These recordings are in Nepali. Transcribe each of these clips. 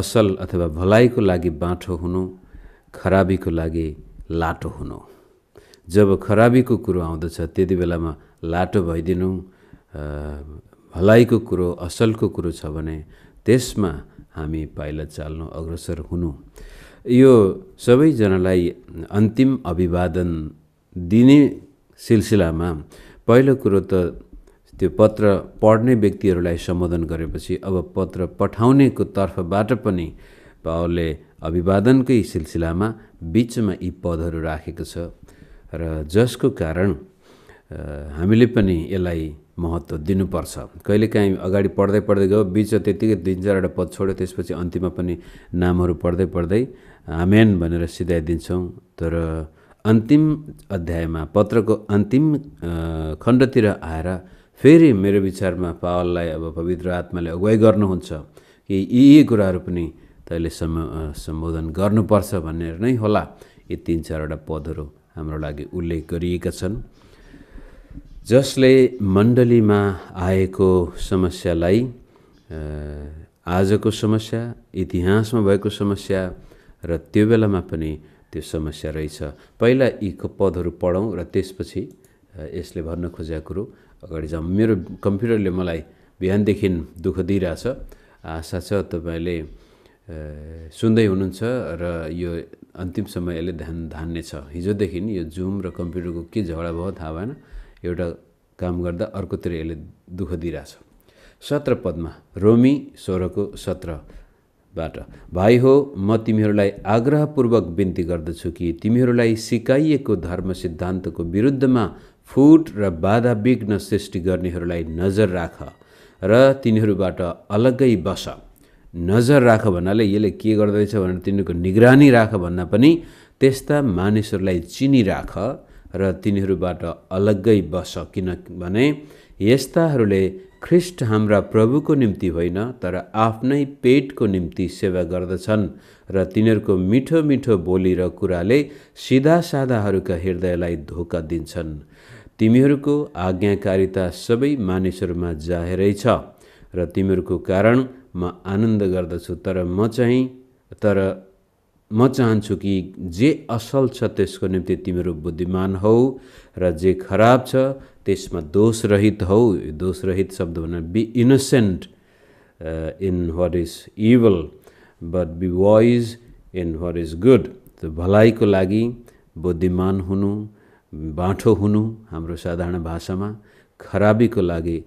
असल अथवा भलाइको लागि बाटो हुनु खराबीको लागि लाटो हुनु जब खराबीको कुरो आउँदछ त्यति बेलामा लाटो भइदिनु भलाइको कुरो असलको कुरो छ भने त्यसमा हामी पाइला चाल्नु अग्रसर हुनु यो सबैजनालाई अन्तिम अभिवादन दिने सिलसिलामा पहिलो कुरो त त्यो पत्र पढ्ने व्यक्तिहरूलाई सम्बोधन गरेपछि अब पत्र पठाउनेको तर्फबाट पनि पावलले अभिवादनकै सिलसिलामा बिचमा यी पदहरू राखेको छ र जसको कारण हामीले पनि यसलाई महत्त्व दिनुपर्छ कहिलेकाहीँ अगाडि पढ्दै पढ्दै गयो बिच त्यतिकै तिन चारवटा पद छोड्यो त्यसपछि अन्तिममा पनि नामहरू पढ्दै पढ्दै आमेन भनेर सिधाइदिन्छौँ तर अन्तिम अध्यायमा पत्रको अन्तिम खण्डतिर आएर फेरि मेरो विचारमा पावललाई अब पवित्र आत्माले अगुवाई गर्नुहुन्छ कि यी यी कुराहरू पनि तैँले सम सम्बोधन गर्नुपर्छ भन्ने नै होला यी तिन चारवटा पदहरू हाम्रो लागि उल्लेख गरिएका छन् जसले मण्डलीमा आएको समस्यालाई आजको समस्या इतिहासमा भएको समस्या र त्यो बेलामा पनि त्यो समस्या रहेछ पहिला यी पदहरू पढौँ र त्यसपछि यसले भन्न खोजेको कुरो अगाडि जाउँ मेरो कम्प्युटरले मलाई बिहानदेखि दुःख दिइरहेछ आशा छ तपाईँले सुन्दै हुनुहुन्छ र यो अन्तिम समय यसले ध्यान धान्ने छ हिजोदेखि यो जुम र कम्प्युटरको के झगडा भयो थाहा भएन एउटा काम गर्दा अर्कोतिर यसले दुःख दिइरहेछ सत्र पदमा रोमी सोह्रको सत्र बाट भाइ हो म तिमीहरूलाई आग्रहपूर्वक विन्ती गर्दछु कि तिमीहरूलाई सिकाइएको धर्म सिद्धान्तको विरुद्धमा फुट र बाधा विघ्न सृष्टि गर्नेहरूलाई नजर राख र तिनीहरूबाट अलग्गै बस नजर राख भन्नाले यसले के गर्दैछ भनेर तिनीहरूको निगरानी राख भन्न पनि त्यस्ता मानिसहरूलाई चिनिराख र तिनीहरूबाट अलग्गै बस किनभने यस्ताहरूले ख्रिस्ट हाम्रा प्रभुको निम्ति होइन तर आफ्नै पेटको निम्ति सेवा गर्दछन् र तिनीहरूको मिठो मिठो बोली र कुराले सिधा साधाहरूका हृदयलाई धोका दिन्छन् तिमीहरूको आज्ञाकारिता सबै मानिसहरूमा जाहेरै छ र तिमीहरूको कारण म आनन्द गर्दछु तर म चाहिँ तर म चाहन्छु कि जे असल छ त्यसको निम्ति तिमीहरू बुद्धिमान हौ र जे खराब छ त्यसमा दोषरहित हौ दोषरहित शब्द भने be innocent in what is evil but be wise in what is good भलाइको लागि बुद्धिमान हुनु बाँठो हुनु हाम्रो साधारण भाषामा खराबीको लागि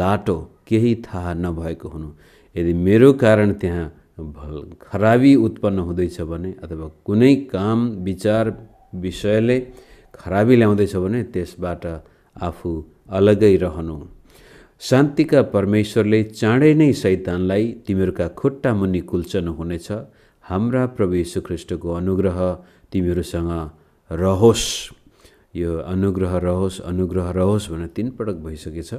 लाटो केही थाहा नभएको हुनु यदि मेरो कारण त्यहाँ खराबी उत्पन्न हुँदैछ भने अथवा कुनै काम विचार विषयले खराबी ल्याउँदैछ भने त्यसबाट आफू अलगै रहनु शान्तिका परमेश्वरले चाँडै नै सैतानलाई तिमीहरूका खुट्टा मुनि कुल्चन हुनेछ हाम्रा प्रभु यशुख्रिष्टको अनुग्रह तिमीहरूसँग रहोस् यो अनुग्रह रहोस् अनुग्रह रहोस् भनेर तिन पटक भइसकेछ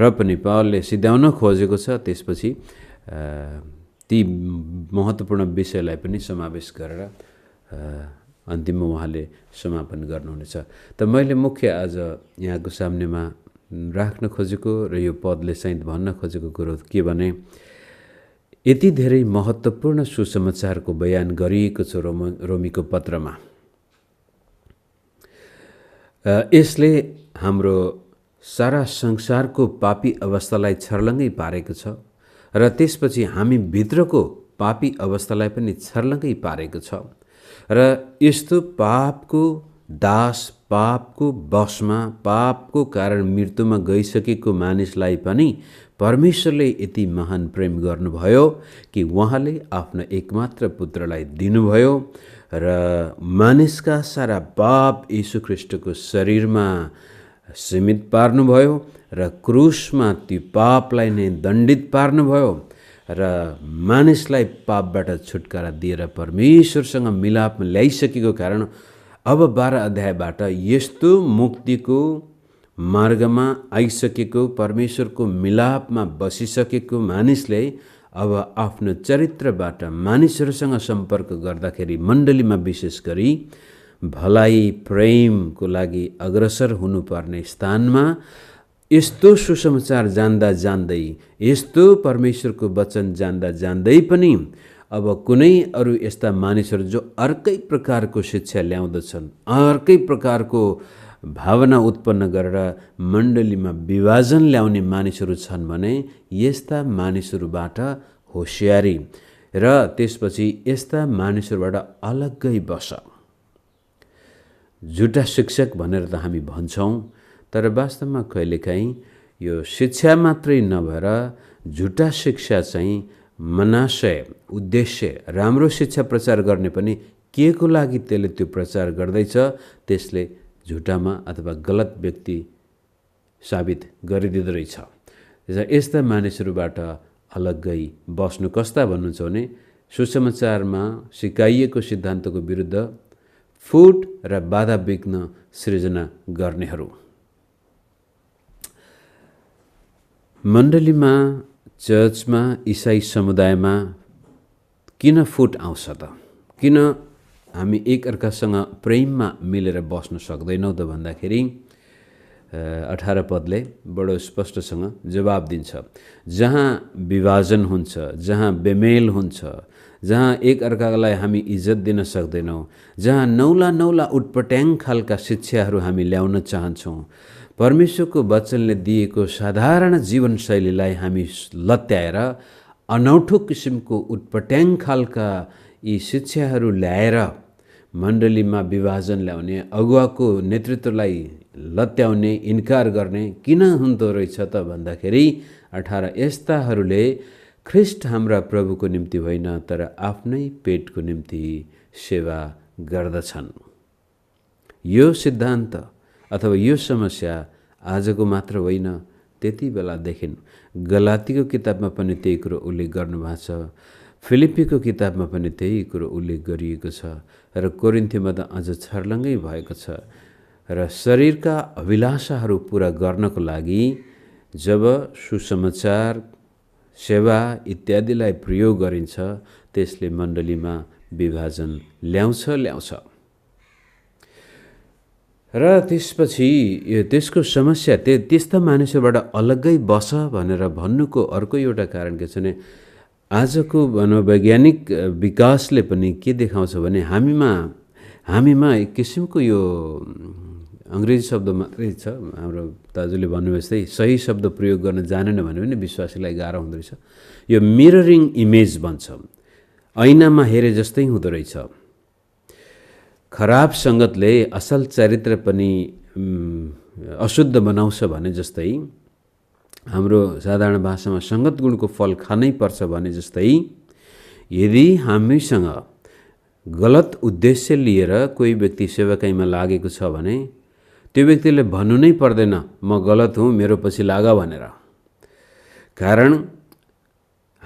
र पनि पावलले सिध्याउन खोजेको छ त्यसपछि ती महत्त्वपूर्ण विषयलाई पनि समावेश गरेर अन्तिममा उहाँले समापन गर्नुहुनेछ त मैले मुख्य आज यहाँको सामनेमा राख्न खोजेको र यो पदले सायद भन्न खोजेको कुरो के भने यति धेरै महत्त्वपूर्ण सुसमाचारको बयान गरिएको छ रोम रोमीको पत्रमा यसले हाम्रो सारा संसारको पापी अवस्थालाई छर्लङ्गै पारेको छ र त्यसपछि हामी भित्रको पापी अवस्थालाई पनि छर्लङ्गै पारेको छ र यस्तो पापको दास पापको बसमा पापको कारण मृत्युमा गइसकेको मानिसलाई पनि परमेश्वरले यति महान प्रेम गर्नुभयो कि उहाँले आफ्नो एकमात्र पुत्रलाई दिनुभयो र मानिसका सारा पाप यीशुख्रिष्टको शरीरमा सीमित पार्नुभयो र क्रुसमा ती पापलाई नै दण्डित पार्नुभयो र मानिसलाई पापबाट छुटकारा दिएर परमेश्वरसँग मिलापमा ल्याइसकेको कारण अब बाह्र अध्यायबाट यस्तो मुक्तिको मार्गमा आइसकेको परमेश्वरको मिलापमा बसिसकेको मानिसले अब आफ्नो चरित्रबाट मानिसहरूसँग सम्पर्क गर्दाखेरि मण्डलीमा विशेष गरी भलाइ प्रेमको लागि अग्रसर हुनुपर्ने स्थानमा यस्तो सुसमाचार जान्दा जान्दै यस्तो परमेश्वरको वचन जान्दा जान्दै पनि अब कुनै अरू यस्ता मानिसहरू जो अर्कै प्रकारको शिक्षा ल्याउँदछन् अर्कै प्रकारको भावना उत्पन्न गरेर मण्डलीमा विभाजन ल्याउने मानिसहरू छन् भने यस्ता मानिसहरूबाट होसियारी र त्यसपछि यस्ता मानिसहरूबाट अलग्गै बस झुटा शिक्षक भनेर त हामी भन्छौँ तर वास्तवमा कहिलेकाहीँ यो शिक्षा मात्रै नभएर झुटा शिक्षा चाहिँ मनाशय उद्देश्य राम्रो शिक्षा प्रचार गर्ने पनि के को लागि त्यसले त्यो प्रचार गर्दैछ त्यसले झुटामा अथवा गलत व्यक्ति साबित गरिदिँदो रहेछ यस्ता मानिसहरूबाट अलग्गै बस्नु कस्ता भन्नुहुन्छ भने सुसमाचारमा सिकाइएको सिद्धान्तको विरुद्ध फुट र बाधा बिग्न सृजना गर्नेहरू मण्डलीमा चर्चमा इसाई समुदायमा किन फुट आउँछ त किन हामी एकअर्कासँग प्रेममा मिलेर बस्न सक्दैनौँ त भन्दाखेरि अठार पदले बडो स्पष्टसँग जवाब दिन्छ जहाँ विभाजन हुन्छ जहाँ बेमेल हुन्छ जहाँ एकअर्कालाई हामी इज्जत दिन सक्दैनौँ जहाँ नौला नौला उटपट्याङ खालका शिक्षाहरू हामी ल्याउन चाहन्छौँ परमेश्वरको वचनले दिएको साधारण जीवनशैलीलाई हामी लत्याएर अनौठो किसिमको उत्पट्याङ खालका यी शिक्षाहरू ल्याएर मण्डलीमा विभाजन ल्याउने अगुवाको नेतृत्वलाई लत्याउने इन्कार गर्ने किन हुँदो रहेछ त भन्दाखेरि अठार यस्ताहरूले ख्रिस्ट हाम्रा प्रभुको निम्ति होइन तर आफ्नै पेटको निम्ति सेवा गर्दछन् यो सिद्धान्त अथवा यो समस्या आजको मात्र होइन त्यति बेलादेखि गलातीको किताबमा पनि त्यही कुरो उल्लेख गर्नुभएको छ फिलिपीको किताबमा पनि त्यही कुरो उल्लेख गरिएको छ र कोरिन्थीमा त अझ छर्लङ्गै भएको छ र शरीरका अभिलाषाहरू पुरा गर्नको लागि जब सुसमाचार सेवा इत्यादिलाई प्रयोग गरिन्छ त्यसले मण्डलीमा विभाजन ल्याउँछ ल्याउँछ र त्यसपछि यो त्यसको समस्या त्यो त्यस्ता मानिसहरूबाट अलग्गै बस भनेर भन्नुको अर्को एउटा कारण के छ भने आजको मनोवैज्ञानिक विकासले पनि के देखाउँछ भने हामीमा हामीमा एक किसिमको यो अङ्ग्रेजी शब्द मात्रै छ हाम्रो दाजुले भन्नुभयो जस्तै सही शब्द प्रयोग गर्न जानेन भने पनि विश्वासीलाई गाह्रो हुँदो रहेछ यो मिररिङ इमेज भन्छ ऐनामा हेरे जस्तै हुँदो रहेछ खराब सङ्गतले असल चरित्र पनि अशुद्ध बनाउँछ भने जस्तै हाम्रो साधारण भाषामा सङ्गत गुणको फल खानै पर्छ भने जस्तै यदि हामीसँग गलत उद्देश्य लिएर कोही व्यक्ति सेवाकाईमा लागेको छ भने त्यो व्यक्तिले भन्नु नै पर्दैन म गलत हुँ मेरो पछि लाग भनेर कारण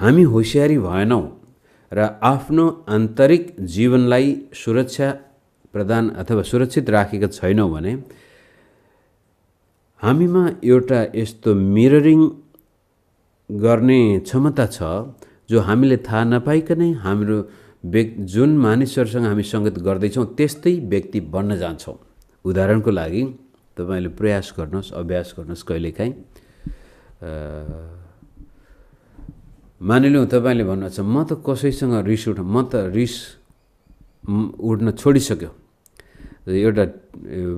हामी होसियारी भएनौँ र आफ्नो आन्तरिक जीवनलाई सुरक्षा प्रदान अथवा सुरक्षित राखेको छैनौँ भने हामीमा एउटा यस्तो मिररिङ गर्ने क्षमता छ जो हामीले थाहा नपाइकनै हाम्रो व्यक् जुन मानिसहरूसँग हामी सङ्गत गर्दैछौँ त्यस्तै व्यक्ति बन्न जान्छौँ उदाहरणको लागि तपाईँले प्रयास गर्नुहोस् अभ्यास गर्नुहोस् कहिलेकाहीँ मानिलिउँ तपाईँले भन्नुहुन्छ म त कसैसँग रिस उठ म त रिस उड्न छोडिसक्यो एउटा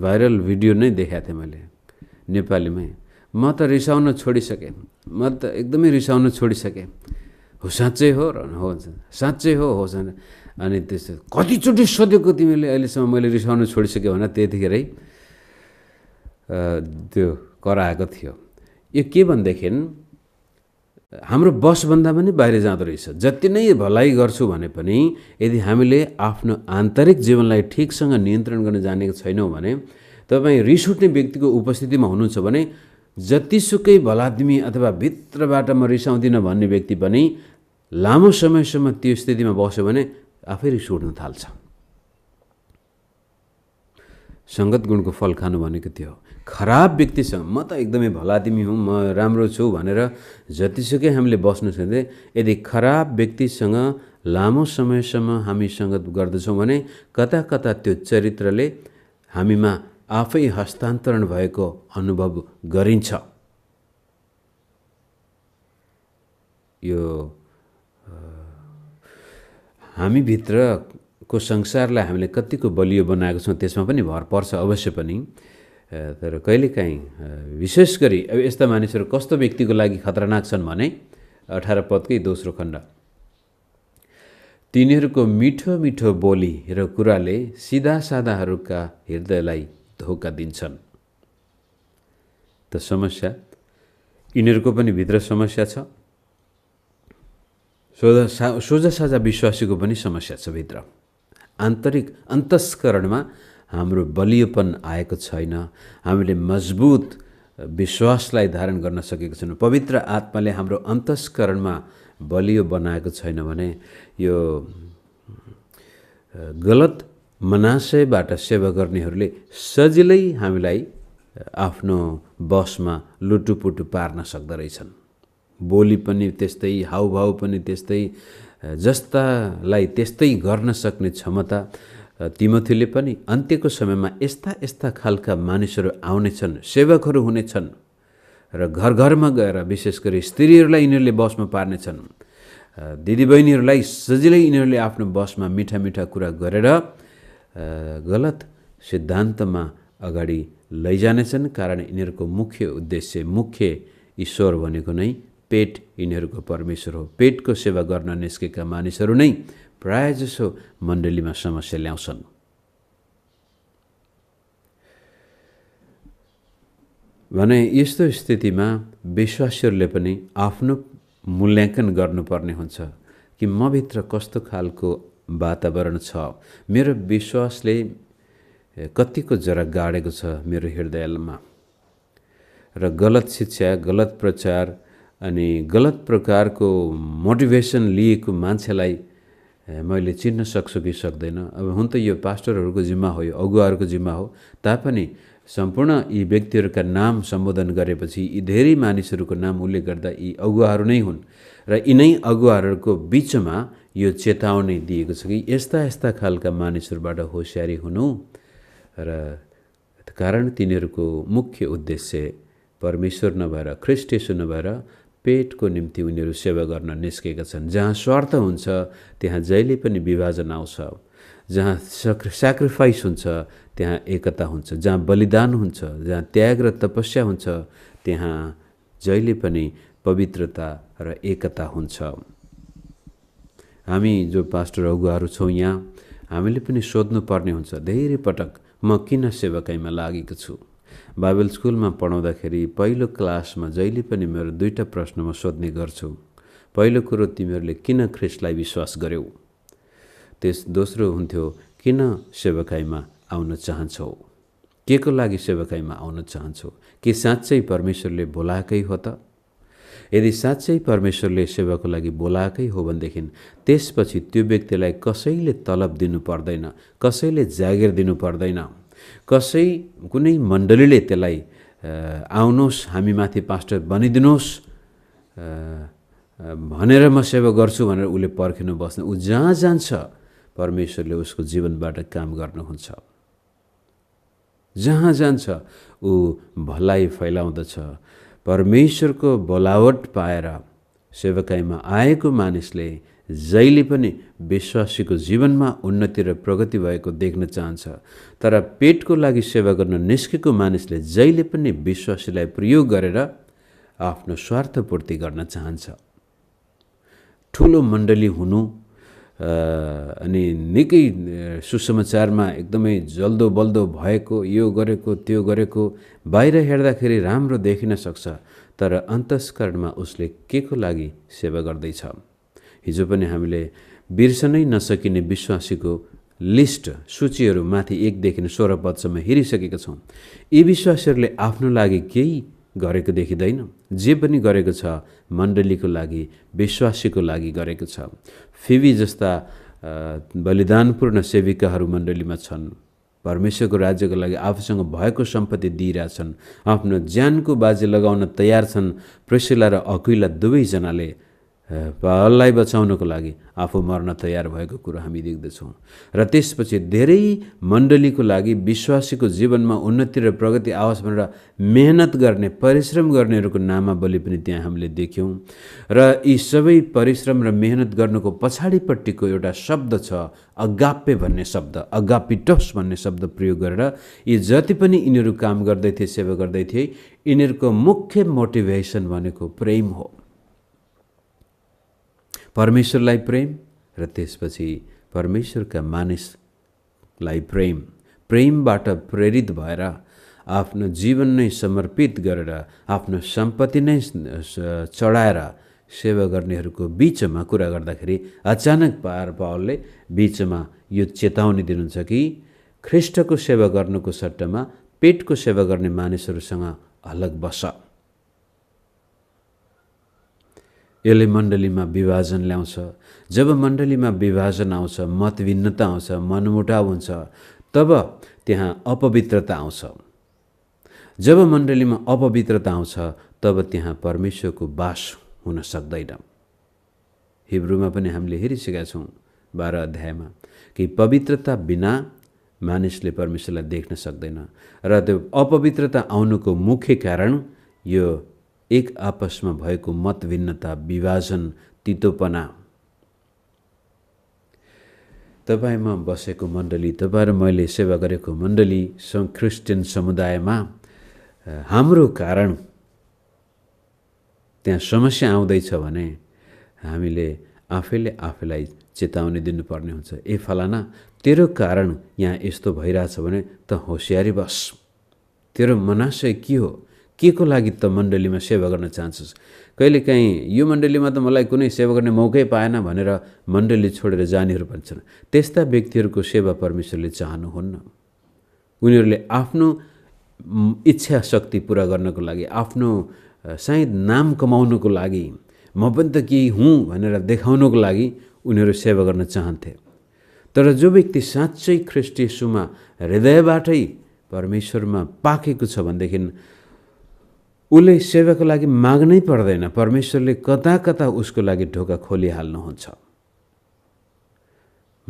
भाइरल भिडियो नै देखाएको थिएँ मैले नेपालीमै म त रिसाउन छोडिसकेँ म त एकदमै रिसाउन छोडिसकेँ हो साँच्चै हो र हो साँच्चै हो हो अनि त्यस्तो कतिचोटि सोधेको तिमीले अहिलेसम्म मैले रिसाउन छोडिसकेँ भने त्यतिखेरै त्यो कराएको थियो यो के भनेदेखि हाम्रो बसभन्दा पनि बाहिर जाँदो रहेछ जति नै भलाइ गर्छु भने पनि यदि हामीले आफ्नो आन्तरिक जीवनलाई ठिकसँग नियन्त्रण गर्न जानेको छैनौँ भने तपाईँ रिस उठ्ने व्यक्तिको उपस्थितिमा हुनुहुन्छ भने जतिसुकै भलादमी अथवा भित्रबाट म रिसाउँदिनँ भन्ने व्यक्ति पनि लामो समयसम्म त्यो स्थितिमा बस्यो भने आफै रिस उठ्न थाल्छ सङ्गत गुणको फल खानु भनेको त्यो हो खराब व्यक्तिसँग म त एकदमै भला तिमी हुँ म राम्रो छु भनेर जतिसुकै हामीले बस्नु सक्दै यदि खराब व्यक्तिसँग लामो समयसम्म हामी सङ्गत गर्दछौँ भने कता कता त्यो चरित्रले हामीमा आफै हस्तान्तरण भएको अनुभव गरिन्छ यो हामीभित्रको संसारलाई हामीले कतिको बलियो बनाएको छौँ त्यसमा पनि भर पर्छ अवश्य पनि तर कहिलेकाहीँ विशेष गरी अब यस्ता मानिसहरू कस्तो व्यक्तिको लागि खतरनाक छन् भने अठार पदकै दोस्रो खण्ड तिनीहरूको मिठो मिठो बोली र कुराले सिधा साधाहरूका हृदयलाई धोका दिन्छन् त समस्या यिनीहरूको पनि भित्र समस्या छ सोझा सा सोझा साझा विश्वासीको पनि समस्या छ भित्र आन्तरिक अन्तस्करणमा हाम्रो बलियोपन आएको छैन हामीले मजबुत विश्वासलाई धारण गर्न सकेको छैन पवित्र आत्माले हाम्रो अन्तस्करणमा बलियो बनाएको छैन भने यो गलत मनाशयबाट सेवा गर्नेहरूले सजिलै हामीलाई आफ्नो बसमा लुटुपुटु पार्न सक्दोरहेछन् बोली पनि त्यस्तै हाउभाउ पनि त्यस्तै जस्तालाई त्यस्तै गर्न सक्ने क्षमता तिमथीले पनि अन्त्यको समयमा यस्ता यस्ता खालका मानिसहरू आउनेछन् सेवकहरू हुनेछन् र घर घरमा गएर विशेष गरी स्त्रीहरूलाई यिनीहरूले बसमा पार्नेछन् दिदीबहिनीहरूलाई सजिलै यिनीहरूले आफ्नो बसमा मिठा मिठा कुरा गरेर गलत सिद्धान्तमा अगाडि लैजानेछन् कारण यिनीहरूको मुख्य उद्देश्य मुख्य ईश्वर भनेको नै पेट यिनीहरूको परमेश्वर हो पेटको सेवा गर्न निस्केका मानिसहरू नै प्रायःजसो मण्डलीमा समस्या ल्याउँछन् भने यस्तो स्थितिमा विश्वासीहरूले पनि आफ्नो मूल्याङ्कन गर्नुपर्ने हुन्छ कि मभित्र कस्तो खालको वातावरण छ मेरो विश्वासले कतिको जरा गाडेको छ मेरो हृदयमा र गलत शिक्षा गलत प्रचार अनि गलत प्रकारको मोटिभेसन लिएको मान्छेलाई मैले चिन्न सक्छु कि सक्दैन अब हुन त यो पास्टरहरूको जिम्मा हो यो अगुवाहरूको जिम्मा हो तापनि सम्पूर्ण यी व्यक्तिहरूका नाम सम्बोधन गरेपछि यी धेरै मानिसहरूको नाम उल्लेख गर्दा यी अगुवाहरू नै हुन् र यिनै अगुवाहरूको बिचमा यो चेतावनी दिएको छ कि यस्ता यस्ता खालका मानिसहरूबाट होसियारी हुनु र कारण तिनीहरूको मुख्य उद्देश्य परमेश्वर नभएर ख्रिस्टेश्वर नभएर पेटको निम्ति उनीहरू सेवा गर्न निस्केका छन् जहाँ स्वार्थ हुन्छ त्यहाँ जहिले पनि विभाजन आउँछ जहाँ सक्र स्याक्रिफाइस हुन्छ त्यहाँ एकता हुन्छ जहाँ बलिदान हुन्छ जहाँ त्याग र तपस्या हुन्छ त्यहाँ जहिले पनि पवित्रता र एकता हुन्छ हामी जो पास्टर अगुवाहरू छौँ यहाँ हामीले पनि सोध्नुपर्ने हुन्छ धेरै पटक म किन सेवाकाइमा लागेको छु बाइबल स्कुलमा पढाउँदाखेरि पहिलो क्लासमा जहिले पनि मेरो दुईवटा प्रश्न म सोध्ने गर्छु पहिलो कुरो तिमीहरूले किन ख्रिस्टलाई विश्वास गर्यौ त्यस दोस्रो हुन्थ्यो किन सेवाकाईमा आउन चाहन्छौ के को लागि सेवाकाईमा आउन चाहन्छौ के साँच्चै परमेश्वरले बोलाएकै हो त यदि साँच्चै परमेश्वरले सेवाको लागि बोलाएकै हो भनेदेखि त्यसपछि त्यो व्यक्तिलाई कसैले तलब दिनु पर्दैन कसैले जागिर दिनु पर्दैन कसै कुनै मण्डलीले त्यसलाई आउनुहोस् हामी माथि पास्टर बनिदिनुहोस् भनेर म सेवा गर्छु भनेर उसले पर्खिनु बस्ने ऊ जहाँ जान्छ परमेश्वरले उसको जीवनबाट काम गर्नुहुन्छ जहाँ जान्छ ऊ भलाइ फैलाउँदछ परमेश्वरको बोलावट पाएर सेवाकाइमा आएको मानिसले जहिले पनि विश्वासीको जीवनमा उन्नति र प्रगति भएको देख्न चाहन्छ तर पेटको लागि सेवा गर्न निस्केको मानिसले जहिले पनि विश्वासीलाई प्रयोग गरेर आफ्नो स्वार्थपूर्ति गर्न चाहन्छ ठुलो मण्डली हुनु अनि निकै सुसमाचारमा एकदमै जल्दो बल्दो भएको यो गरेको त्यो गरेको बाहिर हेर्दाखेरि राम्रो देखिन सक्छ तर अन्तस्करणमा उसले के को लागि सेवा गर्दैछ हिजो पनि हामीले बिर्सनै नसकिने विश्वासीको लिस्ट सूचीहरू माथि एकदेखि सोह्र पदसम्म हेरिसकेका छौँ यी विश्वासीहरूले आफ्नो लागि केही गरेको देखिँदैन जे पनि गरेको छ मण्डलीको लागि विश्वासीको लागि गरेको छ फिबी जस्ता बलिदानपूर्ण सेविकाहरू मण्डलीमा छन् परमेश्वरको राज्यको लागि आफूसँग भएको सम्पत्ति दिइरहेछन् आफ्नो ज्यानको बाजी लगाउन तयार छन् प्रेसिला र अकुइला दुवैजनाले पहललाई बचाउनको लागि आफू मर्न तयार भएको कुरो हामी देख्दछौँ र त्यसपछि धेरै मण्डलीको लागि विश्वासीको जीवनमा उन्नति र प्रगति आओस् भनेर मेहनत गर्ने परिश्रम गर्नेहरूको नामावली पनि त्यहाँ हामीले देख्यौँ र यी सबै परिश्रम र मेहनत गर्नुको पछाडिपट्टिको एउटा शब्द छ अगाप्पे भन्ने शब्द अगापिटोस भन्ने शब्द प्रयोग गरेर यी जति पनि यिनीहरू काम गर्दै थिए सेवा गर्दै थिए यिनीहरूको मुख्य मोटिभेसन भनेको प्रेम हो परमेश्वरलाई प्रेम र त्यसपछि परमेश्वरका मानिसलाई प्रेम प्रेमबाट प्रेरित भएर आफ्नो जीवन नै समर्पित गरेर आफ्नो सम्पत्ति नै चढाएर सेवा गर्नेहरूको बिचमा कुरा गर्दाखेरि अचानक पार पावलले बिचमा यो चेतावनी दिनुहुन्छ कि ख्रिष्टको सेवा गर्नुको सट्टामा पेटको सेवा गर्ने मानिसहरूसँग अलग बस यसले मण्डलीमा विभाजन ल्याउँछ जब मण्डलीमा विभाजन आउँछ मतभिन्नता आउँछ मनमुटाव हुन्छ तब त्यहाँ अपवित्रता आउँछ जब मण्डलीमा अपवित्रता आउँछ तब त्यहाँ परमेश्वरको बास हुन सक्दैन हिब्रूमा पनि हामीले हेरिसकेका छौँ बाह्र अध्यायमा कि पवित्रता बिना मानिसले परमेश्वरलाई देख्न सक्दैन र त्यो अपवित्रता आउनुको मुख्य कारण यो एक आपसमा भएको मतभिन्नता विभाजन तितोपना तपाईँमा बसेको मण्डली तपाईँ र मैले सेवा गरेको मण्डली क्रिस्चियन समुदायमा हाम्रो कारण त्यहाँ समस्या आउँदैछ भने हामीले आफैले आफैलाई चेतावनी दिनुपर्ने हुन्छ ए फलाना तेरो कारण यहाँ यस्तो भइरहेछ भने त होसियारी बस तेरो मनाशय के हो के को लागि त मण्डलीमा सेवा गर्न चाहन्छस् कहिलेकाहीँ यो मण्डलीमा त मलाई कुनै सेवा गर्ने मौकै पाएन भनेर मण्डली छोडेर जानेहरू भन्छन् त्यस्ता व्यक्तिहरूको सेवा परमेश्वरले चाहनुहुन्न उनीहरूले आफ्नो इच्छा शक्ति पुरा गर्नको लागि आफ्नो सायद नाम कमाउनको लागि म पनि त केही हुँ भनेर देखाउनको लागि उनीहरू सेवा गर्न चाहन्थे तर जो व्यक्ति साँच्चै ख्रिस्टिसुमा हृदयबाटै परमेश्वरमा पाकेको छ भनेदेखि उसले सेवाको लागि माग्नै पर्दैन परमेश्वरले कता कता उसको लागि ढोका खोलिहाल्नुहुन्छ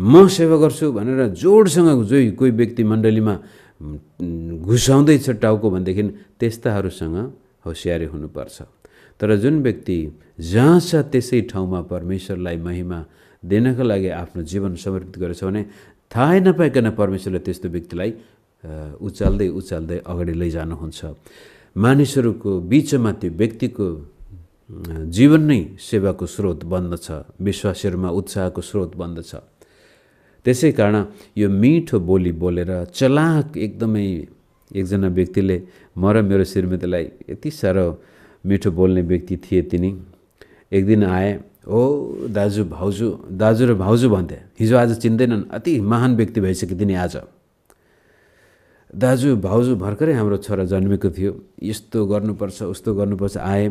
म सेवा गर्छु भनेर जोडसँग जो कोही व्यक्ति मण्डलीमा घुसाउँदैछ टाउको भनेदेखि त्यस्ताहरूसँग होसियारी हुनुपर्छ तर जुन व्यक्ति जहाँ छ त्यसै ठाउँमा परमेश्वरलाई महिमा दिनको लागि आफ्नो जीवन समर्पित गरेछ भने थाहै नपाइकन परमेश्वरले त्यस्तो व्यक्तिलाई उचाल्दै उचाल्दै अगाडि लैजानुहुन्छ मानिसहरूको बिचमा त्यो व्यक्तिको जीवन नै सेवाको स्रोत बन्दछ विश्वासहरूमा उत्साहको स्रोत बन्दछ त्यसै कारण यो मिठो बोली बोलेर चलाक एकदमै एकजना व्यक्तिले म र मेरो श्रीमतीलाई यति साह्रो मिठो बोल्ने व्यक्ति थिए तिनी एक दिन आए ओ दाजु भाउजू दाजु र भाउजू भन्थे हिजो आज चिन्दैनन् अति महान व्यक्ति भइसके तिनी आज दाजु भाउजू भर्खरै हाम्रो छोरा जन्मेको थियो यस्तो गर्नुपर्छ उस्तो गर्नुपर्छ आए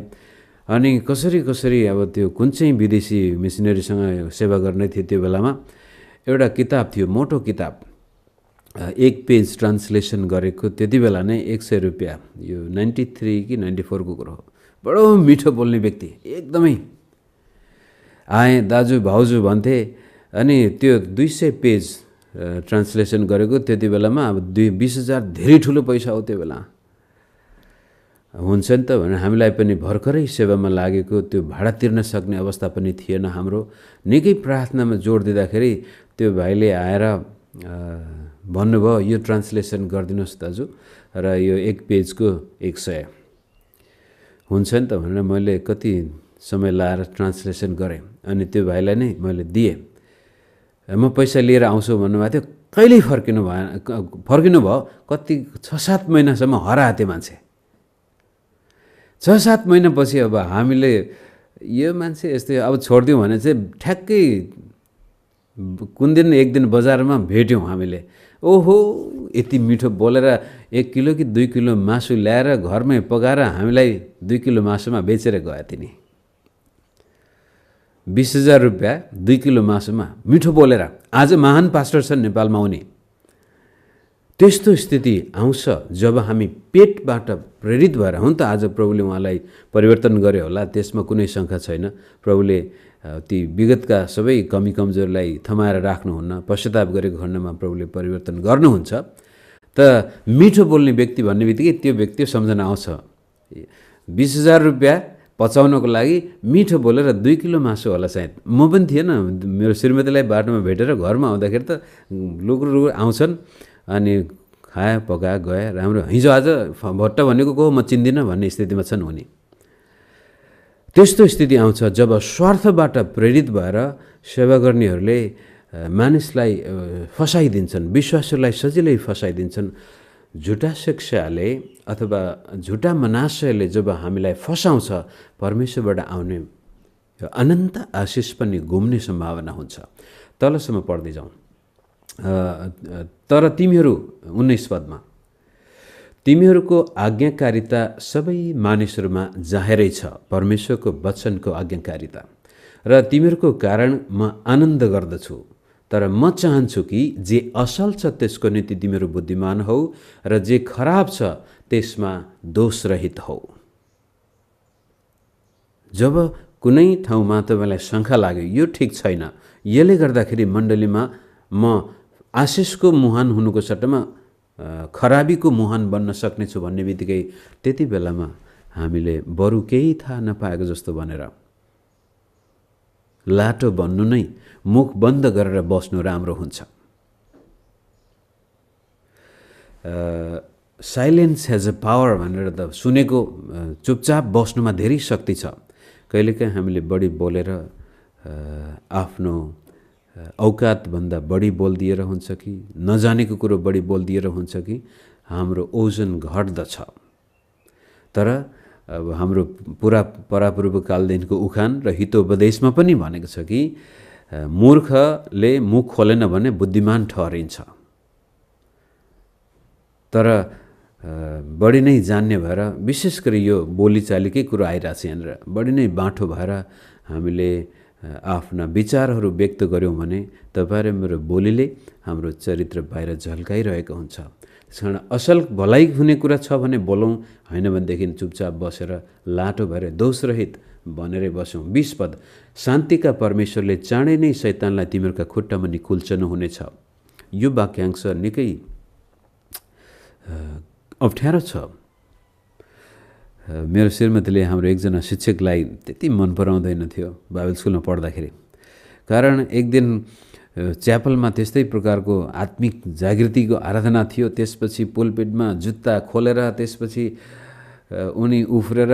अनि कसरी कसरी अब त्यो कुन चाहिँ विदेशी मिसिनरीसँग सेवा गर्ने थियो त्यो बेलामा एउटा किताब थियो मोटो किताब एक पेज ट्रान्सलेसन गरेको त्यति बेला नै एक सय रुपियाँ यो नाइन्टी थ्री कि नाइन्टी फोरको कुरो हो बडो मिठो बोल्ने व्यक्ति एकदमै आएँ दाजु भाउजू भन्थे अनि त्यो दुई सय पेज ट्रान्सलेसन गरेको त्यति बेलामा अब दुई बिस हजार धेरै ठुलो पैसा हो त्यो बेला हुन्छ नि त भनेर हामीलाई पनि भर्खरै सेवामा लागेको त्यो भाडा तिर्न सक्ने अवस्था पनि थिएन हाम्रो निकै प्रार्थनामा जोड दिँदाखेरि त्यो भाइले आएर भन्नुभयो यो ट्रान्सलेसन गरिदिनुहोस् दाजु र यो एक पेजको एक सय हुन्छ नि त भनेर मैले कति समय लाएर ट्रान्सलेसन गरेँ अनि त्यो भाइलाई नै मैले दिएँ म पैसा लिएर आउँछु भन्नुभएको थियो कहिल्यै फर्किनु भए फर्किनु भयो कति छ सात महिनासम्म हराएको मान्छे छ सात महिनापछि अब हामीले यो मान्छे यस्तै अब छोडिदिउँ भने चाहिँ ठ्याक्कै कुन दिन एक दिन बजारमा भेट्यौँ हामीले ओहो यति मिठो बोलेर एक किलो कि दुई किलो मासु ल्याएर घरमै पकाएर हामीलाई दुई किलो मासुमा बेचेर गयो तिनी बिस हजार रुपियाँ दुई किलो मासुमा मिठो बोलेर आज महान पास्टर छन् नेपालमा आउने त्यस्तो स्थिति आउँछ जब हामी पेटबाट प्रेरित भएर हुन् त आज प्रभुले उहाँलाई परिवर्तन गर्यो होला त्यसमा कुनै शङ्का छैन प्रभुले ती विगतका सबै कमी कमजोरीलाई थमाएर राख्नुहुन्न पश्चाताप गरेको खण्डमा प्रभुले परिवर्तन गर्नुहुन्छ त मिठो बोल्ने व्यक्ति भन्ने बित्तिकै त्यो व्यक्ति सम्झना आउँछ बिस हजार रुपियाँ पचाउनको लागि मिठो बोलेर दुई किलो मासु होला सायद म पनि थिएन मेरो श्रीमतीलाई बाटोमा भेटेर घरमा आउँदाखेरि त लुग्रो लुग्रु आउँछन् अनि खाए पकाए गए राम्रो हिजो आज भट्ट भनेको को म चिन्दिनँ भन्ने स्थितिमा छन् उनी त्यस्तो स्थिति आउँछ जब स्वार्थबाट प्रेरित भएर सेवा गर्नेहरूले मानिसलाई फसाइदिन्छन् विश्वासहरूलाई सजिलै फसाइदिन्छन् झुटा शिक्षाले अथवा झुटा मनाशयले जब हामीलाई फसाउँछ परमेश्वरबाट आउने यो अनन्त आशिष पनि घुम्ने सम्भावना हुन्छ तलसम्म पढ्दै जाउँ तर तिमीहरू उन्नाइस पदमा तिमीहरूको आज्ञाकारिता सबै मानिसहरूमा जाहेरै छ परमेश्वरको वचनको आज्ञाकारिता र तिमीहरूको कारण म आनन्द गर्दछु तर म चाहन्छु कि जे असल छ त्यसको निम्ति तिमीहरू बुद्धिमान हौ र जे खराब छ त्यसमा दोषरहित हौ जब कुनै ठाउँमा तपाईँलाई शङ्का लाग्यो यो ठिक छैन यसले गर्दाखेरि मण्डलीमा म आशिषको मुहान हुनुको सट्टामा खराबीको मुहान बन्न सक्नेछु भन्ने बित्तिकै त्यति बेलामा हामीले बरु केही थाहा नपाएको जस्तो भनेर लाटो बन्नु नै मुख बन्द गरेर बस्नु राम्रो हुन्छ साइलेन्स हेज अ पावर भनेर त सुनेको चुपचाप बस्नुमा धेरै शक्ति छ कहिलेकाहीँ हामीले बढी बोलेर आफ्नो औकातभन्दा बढी बोलिदिएर हुन्छ कि नजानेको कुरो बढी बोलिदिएर हुन्छ कि हाम्रो ओजन घट्दछ तर अब हाम्रो पुरा परापूर्वकालदेखिको उखान र हितोपदेशमा पनि भनेको छ कि मूर्खले मुख खोलेन भने बुद्धिमान ठहरिन्छ तर बढी नै जान्ने भएर विशेष गरी यो बोलीचालीकै कुरो आइरहेछ यहाँनिर बढी नै बाठो भएर हामीले आफ्ना विचारहरू व्यक्त गऱ्यौँ भने तपाईँ र मेरो बोलीले हाम्रो चरित्र बाहिर झल्काइरहेको हुन्छ त्यस कारण असल भलाइ हुने कुरा छ भने बोलौँ होइन भनेदेखि चुपचाप बसेर लाटो भएर दोषरहित भनेरै बस्यौँ बिस पद शान्तिका परमेश्वरले चाँडै नै शैतानलाई तिमीहरूका खुट्टामा निकुल्चनु हुनेछ यो वाक्यांश निकै अप्ठ्यारो छ मेरो श्रीमतीले हाम्रो एकजना शिक्षकलाई त्यति मन पराउँदैन थियो बाइबल स्कुलमा पढ्दाखेरि कारण एक दिन च्यापलमा त्यस्तै प्रकारको आत्मिक जागृतिको आराधना थियो त्यसपछि पोलपेटमा जुत्ता खोलेर त्यसपछि उनी उफ्रेर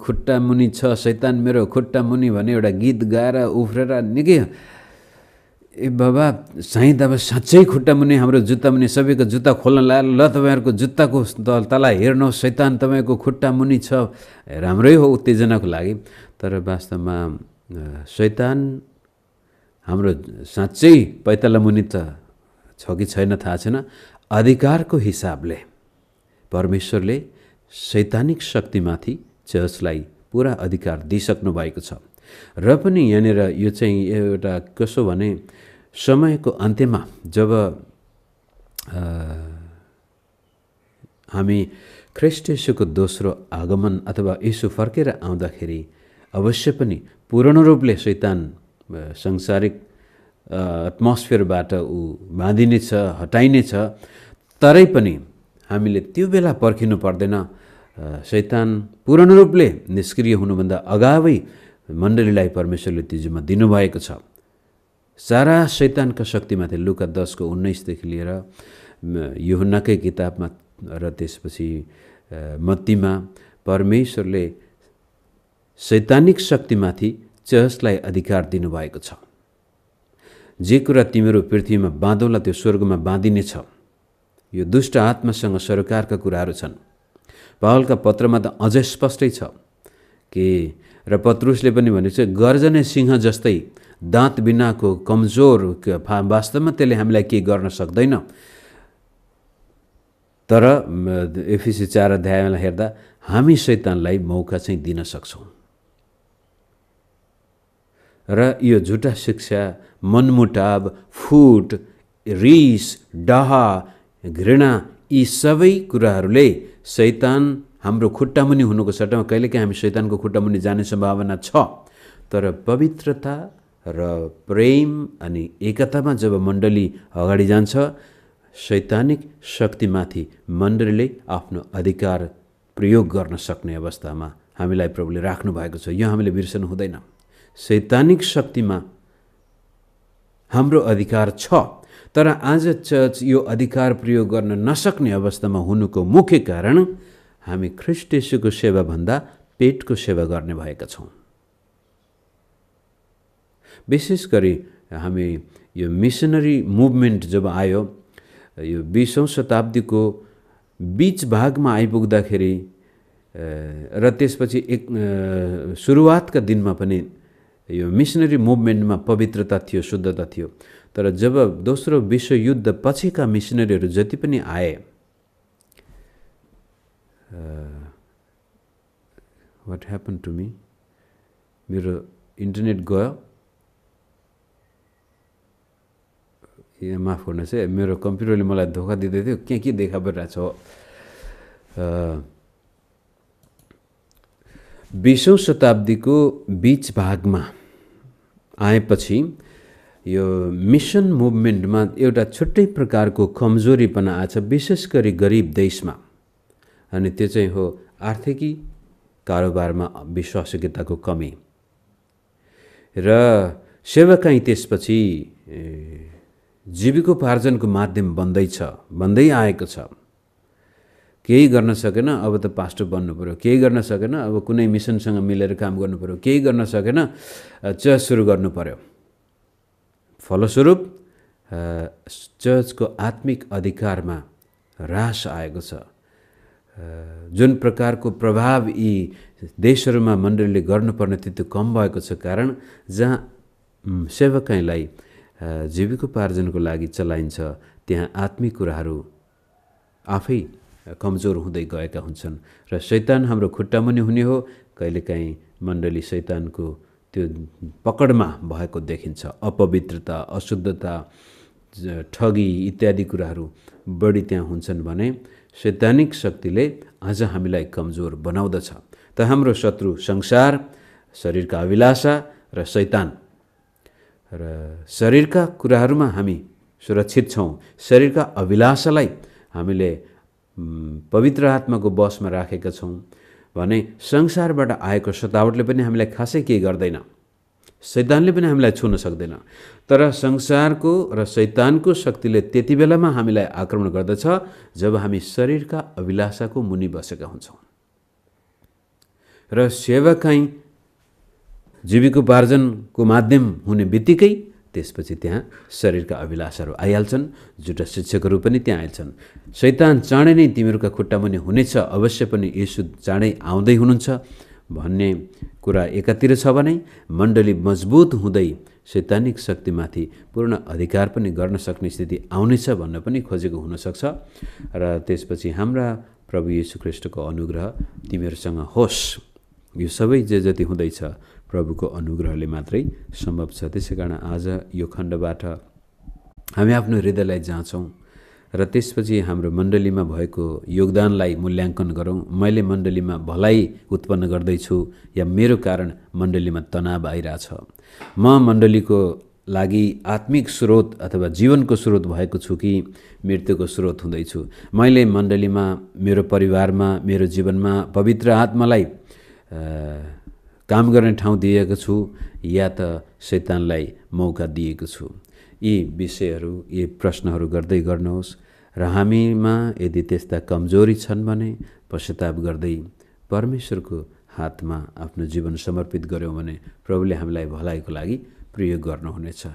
खुट्टा मुनि छ शैतान मेरो खुट्टा मुनि भने एउटा गीत गाएर उफ्रेर निकै ए बाबा साई त अब साँच्चै खुट्टा मुनि हाम्रो जुत्ता मुनि सबैको जुत्ता खोल्न लाएर ल तपाईँहरूको जुत्ताको तल हेर्नुहोस् शैतान तपाईँको खुट्टा मुनि छ राम्रै हो उत्तेजनाको लागि तर वास्तवमा शैतान हाम्रो साँच्चै पैताला मुनि त छ कि छैन थाहा छैन अधिकारको हिसाबले परमेश्वरले सैद्धान्तिक शक्तिमाथि चर्चलाई पुरा अधिकार दिइसक्नु भएको छ र पनि यहाँनिर यो चाहिँ एउटा कसो भने समयको अन्त्यमा जब हामी ख्रिस्ट यसुको दोस्रो आगमन अथवा यसु फर्केर आउँदाखेरि अवश्य पनि पूर्ण रूपले शैतान संसारिक एटमोस्फियरबाट ऊ बाँधिनेछ हटाइनेछ तरै पनि हामीले त्यो बेला पर्खिनु पर्दैन शैतान पूर्ण रूपले निष्क्रिय हुनुभन्दा अगावै मण्डलीलाई परमेश्वरले त्यो जिम्मा दिनुभएको छ सारा शैतानका शक्तिमाथि लुका दसको उन्नाइसदेखि लिएर युहन्नाकै किताबमा र त्यसपछि मत्तीमा परमेश्वरले शैतानिक शक्तिमाथि चहसलाई अधिकार दिनुभएको छ जे कुरा तिमीहरू पृथ्वीमा बाँधौला त्यो स्वर्गमा बाँधिनेछ यो दुष्ट आत्मासँग सरकारका कुराहरू छन् पहलका पत्रमा त अझै स्पष्टै छ कि र पत्रुसले पनि भनेको छ गर्जने सिंह जस्तै दाँत बिनाको कमजोर वास्तवमा त्यसले हामीलाई केही गर्न सक्दैन तर एफिसी चार अध्यायलाई हेर्दा हामी शैतानलाई मौका चाहिँ दिन सक्छौँ र यो झुटा शिक्षा मनमुटाव फुट रिस डहा घृणा यी सबै कुराहरूले शैतान हाम्रो खुट्टा खुट्टामुनि हुनुको सट्टामा कहिलेकाहीँ हामी शैतानको खुट्टामुनि जाने सम्भावना छ तर पवित्रता र प्रेम अनि एकतामा जब मण्डली अगाडि जान्छ शैतानिक शक्तिमाथि मण्डलीले आफ्नो अधिकार प्रयोग गर्न सक्ने अवस्थामा हामीलाई प्रभुले राख्नु भएको छ यो हामीले बिर्सनु हुँदैन शैतानिक शक्तिमा हाम्रो अधिकार छ तर आज चर्च यो अधिकार प्रयोग गर्न नसक्ने अवस्थामा हुनुको मुख्य कारण हामी ख्रिस्टेसुको सेवाभन्दा पेटको सेवा गर्ने भएका छौँ विशेष गरी हामी यो मिसनरी मुभमेन्ट जब आयो यो बिसौँ शताब्दीको बिच भागमा आइपुग्दाखेरि र त्यसपछि एक सुरुवातका दिनमा पनि यो मिसनरी मुभमेन्टमा पवित्रता थियो शुद्धता थियो तर जब दोस्रो विश्वयुद्ध पछिका मिसनरीहरू जति पनि आए वाट ह्यापन टु मी मेरो इन्टरनेट गयो माफ गर्नुहोस् है मेरो कम्प्युटरले मलाई धोका दिँदै थियो के के देखा छ हो बिसौँ शताब्दीको बिच भागमा आएपछि यो मिसन मुभमेन्टमा एउटा छुट्टै प्रकारको कमजोरी पनि आएछ विशेष गरी गरिब देशमा अनि त्यो चाहिँ हो आर्थिकी कारोबारमा विश्वासयोग्यताको कमी र सेवाकाहीँ त्यसपछि जीविकोपार्जनको माध्यम बन्दैछ बन्दै आएको छ केही गर्न सकेन अब त पास्टो बन्नु पऱ्यो केही गर्न सकेन अब कुनै मिसनसँग मिलेर काम गर्नु पऱ्यो केही गर्न सकेन च सुरु गर्नु पऱ्यो फलस्वरूप चर्चको आत्मिक अधिकारमा ह्रास आएको छ जुन प्रकारको प्रभाव यी देशहरूमा मण्डलीले गर्नुपर्ने त्यो कम भएको छ कारण जहाँ सेवकैलाई जीविकोपार्जनको लागि चलाइन्छ त्यहाँ आत्मिक कुराहरू आफै कमजोर हुँदै गएका हुन्छन् र शैतान हाम्रो खुट्टामुनि हुने हो कहिलेकाहीँ मण्डली शैतानको त्यो पकडमा भएको देखिन्छ अपवित्रता अशुद्धता ठगी इत्यादि कुराहरू बढी त्यहाँ हुन्छन् भने सैद्धान्क शक्तिले आज हामीलाई कमजोर बनाउँदछ त हाम्रो शत्रु संसार शरीरका अभिलाषा र शैतान र शरीरका कुराहरूमा हामी सुरक्षित छौँ शरीरका अभिलाषालाई हामीले पवित्र आत्माको बसमा राखेका छौँ भने संसारबाट आएको सतावटले पनि हामीलाई खासै केही गर्दैन सैतानले पनि हामीलाई छुन सक्दैन तर संसारको र शैतानको शक्तिले त्यति बेलामा हामीलाई आक्रमण गर्दछ जब हामी शरीरका अभिलाषाको मुनि बसेका हुन्छौँ र सेवा काहीँ जीविकोपार्जनको माध्यम हुने बित्तिकै त्यसपछि त्यहाँ शरीरका अभिलाषाहरू आइहाल्छन् जुटा शिक्षकहरू पनि त्यहाँ आइहाल्छन् शैतान चाँडै नै तिमीहरूका खुट्टा मुनि हुनेछ अवश्य पनि यसु चाँडै आउँदै हुनुहुन्छ भन्ने कुरा एकातिर छ भने मण्डली मजबुत हुँदै शैतानिक शक्तिमाथि पूर्ण अधिकार पनि गर्न सक्ने स्थिति आउनेछ भन्न पनि खोजेको हुनसक्छ र त्यसपछि हाम्रा प्रभु येसु अनुग्रह तिमीहरूसँग होस् यो सबै जे जति हुँदैछ प्रभुको अनुग्रहले मात्रै सम्भव छ त्यसै कारण आज यो खण्डबाट हामी आफ्नो हृदयलाई जाँचौँ र त्यसपछि हाम्रो मण्डलीमा भएको योगदानलाई मूल्याङ्कन गरौँ मैले मण्डलीमा भलाइ उत्पन्न गर्दैछु या मेरो कारण मण्डलीमा तनाव आइरहेछ म मण्डलीको लागि आत्मिक स्रोत अथवा जीवनको स्रोत भएको छु कि मृत्युको स्रोत हुँदैछु मैले मण्डलीमा मेरो परिवारमा मेरो जीवनमा पवित्र आत्मालाई काम गर्ने ठाउँ दिएको छु या त शैतानलाई मौका दिएको छु यी विषयहरू यी प्रश्नहरू गर्दै गर्नुहोस् र हामीमा यदि त्यस्ता कमजोरी छन् भने पश्चाताप गर्दै परमेश्वरको हातमा आफ्नो जीवन समर्पित गऱ्यौँ भने प्रभुले हामीलाई भलाइको लागि प्रयोग गर्नुहुनेछ